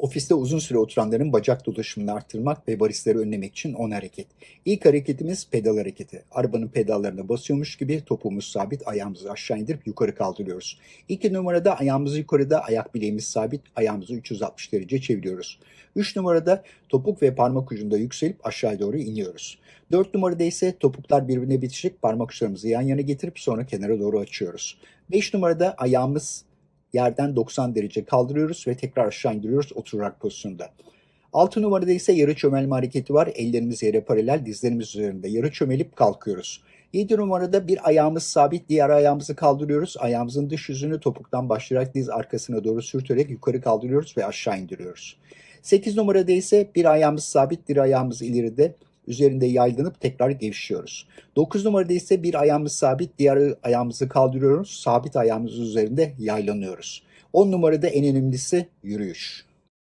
Ofiste uzun süre oturanların bacak dolaşımını arttırmak ve varisleri önlemek için 10 hareket. İlk hareketimiz pedal hareketi. Arabanın pedallarına basıyormuş gibi topuğumuz sabit, ayağımızı aşağı indirip yukarı kaldırıyoruz. İki numarada ayağımızı yukarıda, ayak bileğimiz sabit, ayağımızı 360 derece çeviriyoruz. Üç numarada topuk ve parmak ucunda yükselip aşağı doğru iniyoruz. Dört numarada ise topuklar birbirine bitişik parmak uçlarımızı yan yana getirip sonra kenara doğru açıyoruz. Beş numarada ayağımız yerden 90 derece kaldırıyoruz ve tekrar aşağı indiriyoruz oturarak pozisyonda. Altı numarada ise yarı çömelme hareketi var. Ellerimiz yere paralel, dizlerimiz üzerinde yarı çömelip kalkıyoruz. 7 numarada bir ayağımız sabit, diğer ayağımızı kaldırıyoruz. Ayağımızın dış yüzünü topuktan başlayarak diz arkasına doğru sürterek yukarı kaldırıyoruz ve aşağı indiriyoruz. 8 numarada ise bir ayağımız sabit, diğer ayağımız ileride üzerinde yaygınıp tekrar gevşiyoruz. 9 numarada ise bir ayağımız sabit, diğer ayağımızı kaldırıyoruz. Sabit ayağımız üzerinde yaylanıyoruz. 10 numarada en önemlisi yürüyüş.